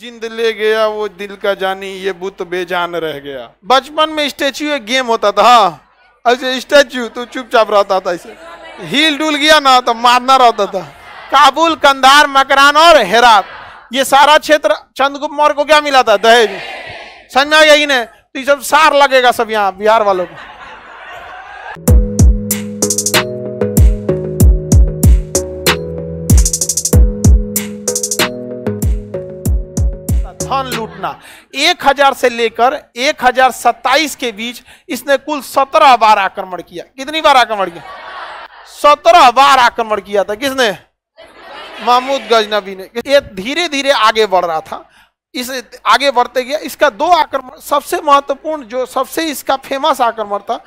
जिंद ले गया वो दिल का जानी ये बुत बेजान रह गया बचपन में स्टेच्यू एक गेम होता था हाँ। ऐसे स्टेच्यू तो चुपचाप रहता था ऐसे हिल डुल गया ना तो मारना रहता था काबुल कंधार मकरान और हेरात ये सारा क्षेत्र चंद्रगुप्त मौर्य को क्या मिला था दहेज समझ में आ गया नहीं तो ये सब सार लगेगा सब यहाँ बिहार वालों को एक 1000 से लेकर सत्ताईस के बीच इसने कुल 17 बार आक्रमण किया कितनी बार आक्रमण किया 17 बार आक्रमण किया था किसने महमूद गजनबी ने ये धीरे धीरे आगे बढ़ रहा था इस आगे बढ़ते गया इसका दो आक्रमण सबसे महत्वपूर्ण जो सबसे इसका फेमस आक्रमण था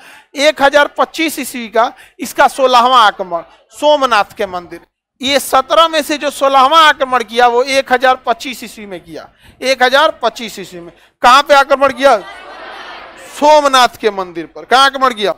1025 ईस्वी का इसका सोलहवा आक्रमण सोमनाथ के मंदिर ये सत्रह में से जो सोलहवा आक्रमण किया वो एक हजार पच्चीस ईस्वी में किया एक हजार पच्चीस ईस्वी में कहां पे आक्रमण किया सोमनाथ के मंदिर पर कहा आक्रमण किया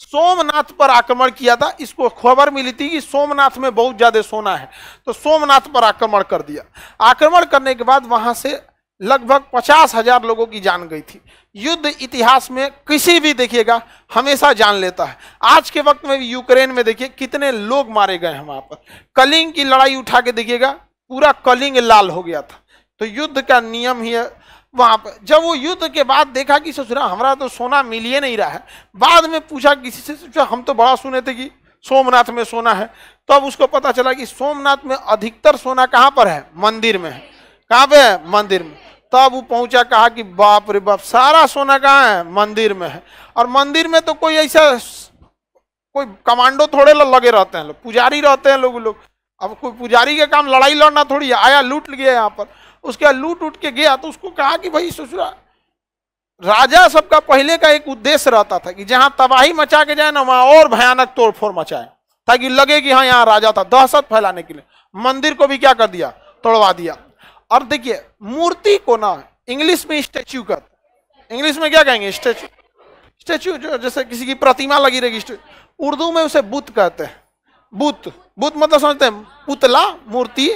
सोमनाथ पर आक्रमण किया था इसको खबर मिली थी कि सोमनाथ में बहुत ज्यादा सोना है तो सोमनाथ पर आक्रमण कर दिया आक्रमण करने के बाद वहां से लगभग पचास हजार लोगों की जान गई थी युद्ध इतिहास में किसी भी देखिएगा हमेशा जान लेता है आज के वक्त में भी यूक्रेन में देखिए कितने लोग मारे गए हैं वहां पर कलिंग की लड़ाई उठा के देखिएगा पूरा कलिंग लाल हो गया था तो युद्ध का नियम ही है वहां पर जब वो युद्ध के बाद देखा कि ससुरा हमारा तो सोना मिल ही नहीं रहा है बाद में पूछा किसी से हम तो बड़ा सुने थे कि सोमनाथ में सोना है तो उसको पता चला कि सोमनाथ में अधिकतर सोना कहाँ पर है मंदिर में है कहाँ पे मंदिर में तब वो पहुंचा कहा कि बाप रे बाप सारा सोना कहाँ है मंदिर में है और मंदिर में तो कोई ऐसा कोई कमांडो थोड़े लोग लगे रहते हैं लोग पुजारी रहते हैं लोग लोग अब कोई पुजारी के काम लड़ाई लड़ना थोड़ी आया लूट गया यहाँ पर उसके बाद लूट उठ के गया तो उसको कहा कि भाई ससुरा राजा सबका पहले का एक उद्देश्य रहता था कि जहाँ तबाही मचा के जाए ना वहाँ और भयानक तोड़फोड़ मचाए ताकि लगे कि हाँ यहाँ राजा था दहशत फैलाने के लिए मंदिर को भी क्या कर दिया तोड़वा दिया और देखिए मूर्ति को ना इंग्लिश में स्टैच्यू कहते इंग्लिश में क्या कहेंगे स्टैच्यू स्टैच्यू जो जैसे किसी की प्रतिमा लगी रहेगी उर्दू में उसे बुत कहते हैं बुत बुत मतलब समझते हैं पुतला मूर्ति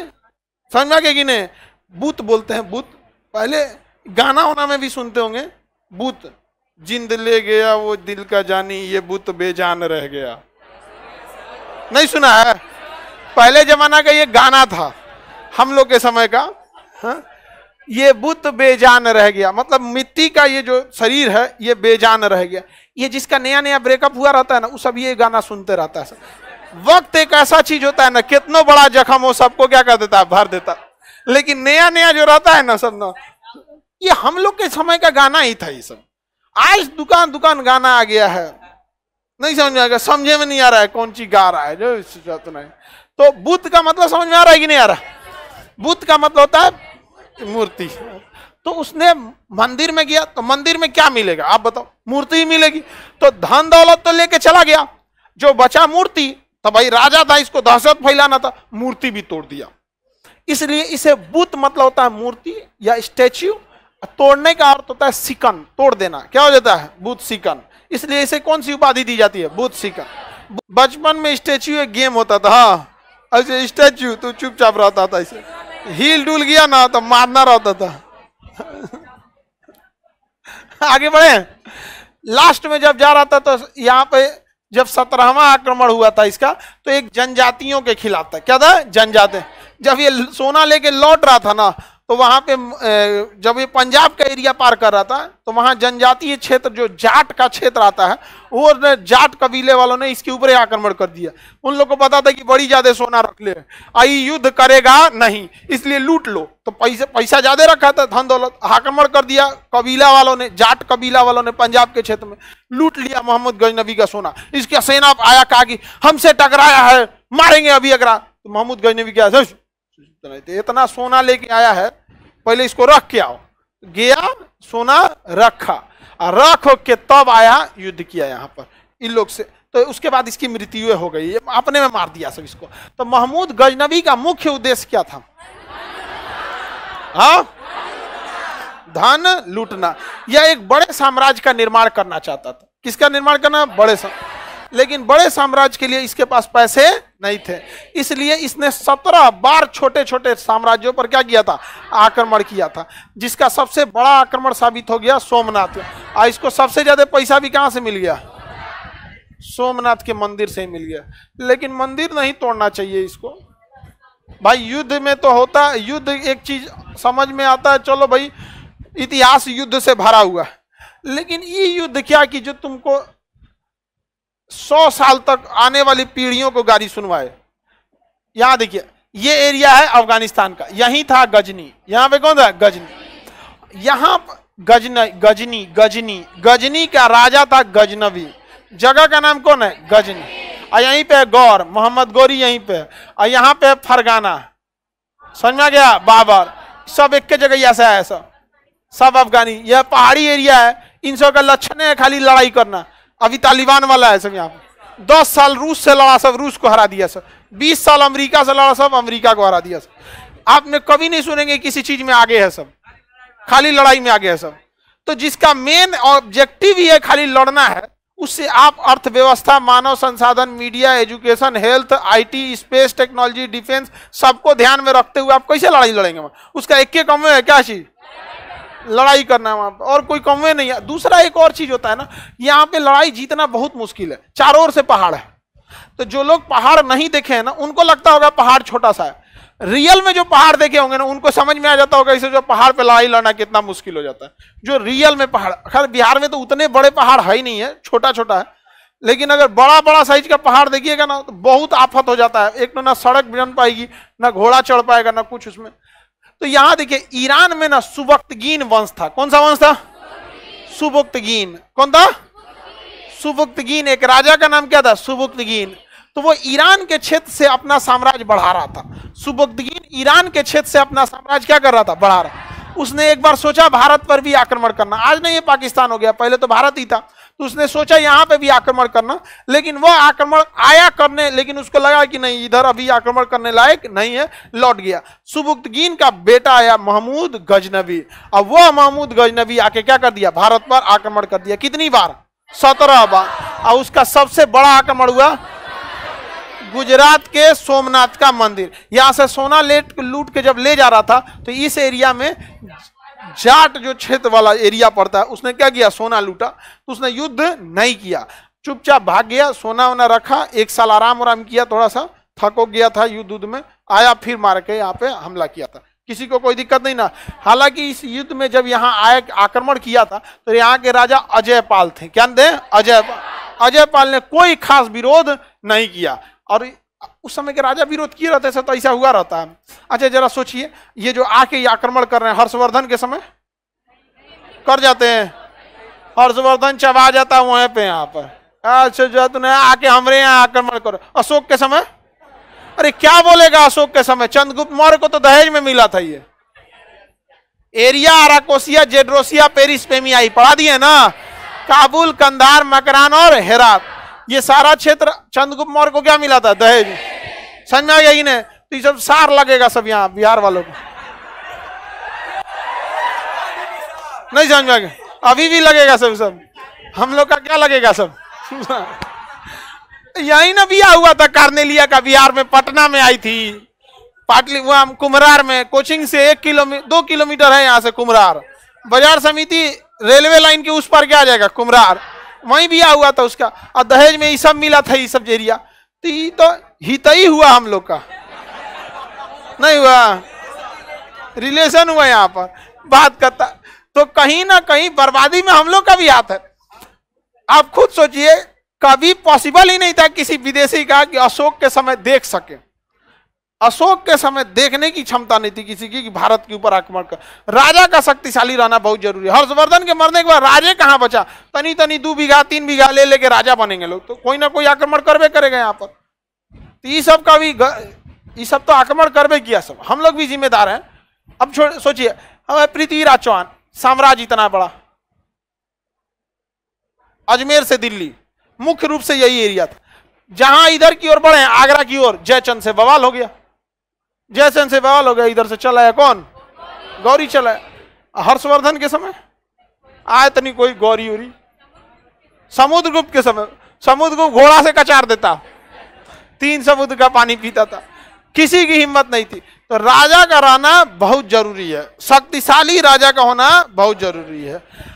समझ में आ गया कि नहीं बुत बोलते हैं बुत पहले गाना वाना में भी सुनते होंगे बुत जिंद ले गया वो दिल का जानी ये बुत बेजान रह गया नहीं सुना है पहले जमाना का ये गाना था हम लोग के समय का हाँ? ये बुद्ध बेजान रह गया मतलब मिट्टी का ये जो शरीर है ये बेजान रह गया ये जिसका नया नया ब्रेकअप हुआ रहता है ना वो सब ये गाना सुनते रहता है वक्त एक ऐसा चीज होता है ना कितना बड़ा जख्म हो सबको क्या कर देता है भर देता लेकिन नया नया जो रहता है ना सब ना ये हम लोग के समय का गाना ही था ये सब आज दुकान दुकान गाना आ गया है नहीं समझ में आएगा समझे में नहीं आ रहा है कौन चीज गा रहा है जो इस तो बुद्ध का मतलब समझ में आ रहा है कि नहीं आ रहा बुद्ध का मतलब होता है मूर्ति तो उसने मंदिर में गया तो मंदिर में क्या मिलेगा आप बताओ मूर्ति ही मिलेगी तो धन दौलत तो लेके चला गया जो बचा मूर्ति तो भाई राजा था इसको दहशत फैलाना था मूर्ति भी तोड़ दिया इसलिए इसे बुत मतलब होता है मूर्ति या स्टैच्यू तोड़ने का अर्थ होता है सिकन तोड़ देना क्या हो जाता है बुत सिकन इसलिए इसे कौन सी उपाधि दी जाती है बुत सिकन बचपन में स्टैच्यू एक गेम होता था हाँ ऐसे अच्छा, स्टैच्यू तो चुपचाप रहता था इसे हील डूल गया ना तो मारना रहता था आगे बढ़े लास्ट में जब जा रहा था तो यहाँ पे जब सत्रहवा आक्रमण हुआ था इसका तो एक जनजातियों के खिलाफ था क्या था जनजाति जब ये सोना लेके लौट रहा था ना तो वहां पे जब ये पंजाब का एरिया पार कर रहा था तो वहां जनजातीय क्षेत्र जो जाट का क्षेत्र आता है वो जाट कबीले वालों ने इसके ऊपर आक्रमण कर दिया उन लोग को पता था कि बड़ी ज्यादा सोना रख ले आई युद्ध करेगा नहीं इसलिए लूट लो तो पैसे पैसा ज्यादा रखा था धन दौलत आक्रमण कर दिया कबीला वालों ने जाट कबीला वालों ने पंजाब के क्षेत्र में लूट लिया मोहम्मद गजनबी का सोना इसका सेना आया कहा कि हमसे टकराया है मारेंगे अभी अगरा तो मोहम्मद गजनबी क्या इतना सोना लेके आया है पहले इसको रख के आओ गया सोना रखा और रख के तब आया युद्ध किया यहाँ पर इन लोग से तो उसके बाद इसकी मृत्यु हो गई अपने में मार दिया सब इसको तो महमूद गजनबी का मुख्य उद्देश्य क्या था हाँ धन लूटना या एक बड़े साम्राज्य का निर्माण करना चाहता था किसका निर्माण करना बड़े साम्राज्य लेकिन बड़े साम्राज्य के लिए इसके पास पैसे नहीं थे इसलिए इसने सत्रह बार छोटे छोटे साम्राज्यों पर क्या किया था आक्रमण किया था जिसका सबसे बड़ा आक्रमण साबित हो गया सोमनाथ और इसको सबसे ज्यादा पैसा भी कहाँ से मिल गया सोमनाथ के मंदिर से ही मिल गया लेकिन मंदिर नहीं तोड़ना चाहिए इसको भाई युद्ध में तो होता युद्ध एक चीज समझ में आता है चलो भाई इतिहास युद्ध से भरा हुआ लेकिन ये युद्ध क्या कि जो तुमको सौ साल तक आने वाली पीढ़ियों को गाली सुनवाए यहां देखिए ये एरिया है अफगानिस्तान का यही था गजनी यहां पे कौन था गजनी यहां गजन गजनी गजनी गजनी का राजा था गजनवी जगह का नाम कौन है गजनी और यहीं पे गौर मोहम्मद गौरी यहीं पे और यहाँ पे फरगाना समझ में गया बाबर सब एक के जगह ऐसा है सब सब अफगानी यह पहाड़ी एरिया है इन सब का लक्षण है खाली लड़ाई करना अभी तालिबान वाला है सब यहाँ पर दस साल रूस से लड़ा सब रूस को हरा दिया सर बीस साल अमेरिका से लड़ा सब अमेरिका को हरा दिया सर आपने कभी नहीं सुनेंगे किसी चीज में आगे है सब खाली लड़ाई में आगे है सब तो जिसका मेन ऑब्जेक्टिव ही है खाली लड़ना है उससे आप अर्थव्यवस्था मानव संसाधन media education health IT space technology defence सबको ध्यान में रखते हुए आप कैसे लड़ाई लड़ेंगे उसका एक एक कम है क्या चीज लड़ाई करना है वहाँ पर और कोई कमवे नहीं है दूसरा एक और चीज़ होता है ना यहाँ पे लड़ाई जीतना बहुत मुश्किल है चारों ओर से पहाड़ है तो जो लोग पहाड़ नहीं देखे हैं ना उनको लगता होगा पहाड़ छोटा सा है रियल में जो पहाड़ देखे होंगे ना उनको समझ में आ जाता होगा इसे जो पहाड़ पे लड़ाई लड़ना कितना मुश्किल हो जाता है जो रियल में पहाड़ खैर बिहार में तो उतने बड़े पहाड़ है ही नहीं है छोटा छोटा है लेकिन अगर बड़ा बड़ा साइज का पहाड़ देखिएगा ना तो बहुत आफत हो जाता है एक तो ना सड़क बन पाएगी ना घोड़ा चढ़ पाएगा ना कुछ उसमें तो यहां देखिए ईरान में ना सुबक्तगीन वंश था कौन सा वंश था सुबुक्तगीन कौन था सुबुक्तगीन एक राजा का नाम क्या था सुबुक्तगीन तो वो ईरान के क्षेत्र से अपना साम्राज्य बढ़ा रहा था सुबुक्तगीन ईरान के क्षेत्र से अपना साम्राज्य क्या कर रहा था बढ़ा रहा उसने एक बार सोचा भारत पर भी आक्रमण करना आज नहीं ये पाकिस्तान हो गया पहले तो भारत ही था तो उसने सोचा यहां पे भी आक्रमण करना लेकिन वह आक्रमण आया करने लेकिन उसको लगा कि नहीं इधर अभी आक्रमण करने लायक नहीं है लौट गया सुबुक्तगीन का बेटा आया महमूद गजनबी अब वह महमूद गजनबी आके क्या कर दिया भारत पर आक्रमण कर दिया कितनी बार सत्रह बार और उसका सबसे बड़ा आक्रमण हुआ गुजरात के सोमनाथ का मंदिर यहां से सोना लेट लूट के जब ले जा रहा था तो इस एरिया में जाट जो क्षेत्र वाला एरिया पड़ता है उसने क्या किया सोना लूटा तो उसने युद्ध नहीं किया चुपचाप भाग गया सोना वोना रखा एक साल आराम आराम किया थोड़ा सा थको गया था युद्ध युद्ध में आया फिर मार के यहाँ पे हमला किया था किसी को कोई दिक्कत नहीं ना हालांकि इस युद्ध में जब यहाँ आए आक्रमण किया था तो यहाँ के राजा अजयपाल थे क्या थे अजय अजयपाल ने कोई खास विरोध नहीं किया और उस समय के राजा विरोध किए रहते थे तो ऐसा हुआ रहता है अच्छा जरा सोचिए ये जो आके ये आक्रमण कर रहे हैं हर्षवर्धन के समय कर जाते हैं हर्षवर्धन चबा जाता है वहां पे यहाँ पर अच्छा जो तुमने आके हमारे यहाँ आक्रमण करो अशोक के समय अरे क्या बोलेगा अशोक के समय चंद्रगुप्त मौर्य को तो दहेज में मिला था ये एरिया अराकोसिया जेड्रोसिया पेरिस पेमी आई पढ़ा दिए ना काबुल कंधार मकरान और हेरात ये सारा क्षेत्र चंद्रगुप्त मौर्य को क्या मिला था दहेज समझा यही ने तो सब सार लगेगा सब यहाँ बिहार वालों को नहीं समझ में अभी भी लगेगा सब सब हम लोग का क्या लगेगा सब यही ना बिया हुआ था कार्नेलिया का बिहार में पटना में आई थी पाटली वहां कुमरार में कोचिंग से एक किलोमीटर दो किलोमीटर है यहाँ से कुमरार बाजार समिति रेलवे लाइन के उस पर क्या आ जाएगा कुमरार वहीं बिया हुआ था उसका और दहेज में ये सब मिला था ये सब जेरिया तो ये तो हित ही हुआ हम लोग का नहीं हुआ रिलेशन हुआ यहाँ पर बात करता तो कहीं ना कहीं बर्बादी में हम लोग का भी हाथ है आप खुद सोचिए कभी पॉसिबल ही नहीं था किसी विदेशी का कि अशोक के समय देख सके अशोक के समय देखने की क्षमता नहीं थी किसी की कि भारत के ऊपर आक्रमण कर राजा का शक्तिशाली रहना बहुत जरूरी है हर्षवर्धन के मरने के बाद राजे कहाँ बचा तनी तनी दो बीघा तीन बीघा ले लेके राजा बनेंगे लोग तो कोई ना कोई आक्रमण करवे करेगा यहाँ पर तो ये सब का भी ये सब तो आक्रमण करवे किया सब हम लोग भी जिम्मेदार हैं अब सोचिए हमारे पृथ्वीराज चौहान साम्राज्य इतना बड़ा अजमेर से दिल्ली मुख्य रूप से यही एरिया था जहां इधर की ओर बढ़े आगरा की ओर जयचंद से बवाल हो गया जैसे से बवाल हो गया इधर से चलाया कौन गौरी चला है हर्षवर्धन के समय आए तो नहीं कोई गौरी उरी समुद्रगुप्त के समय समुद्र गुप्त घोड़ा से कचार देता तीन समुद्र का पानी पीता था किसी की हिम्मत नहीं थी तो राजा का रहना बहुत जरूरी है शक्तिशाली राजा का होना बहुत जरूरी है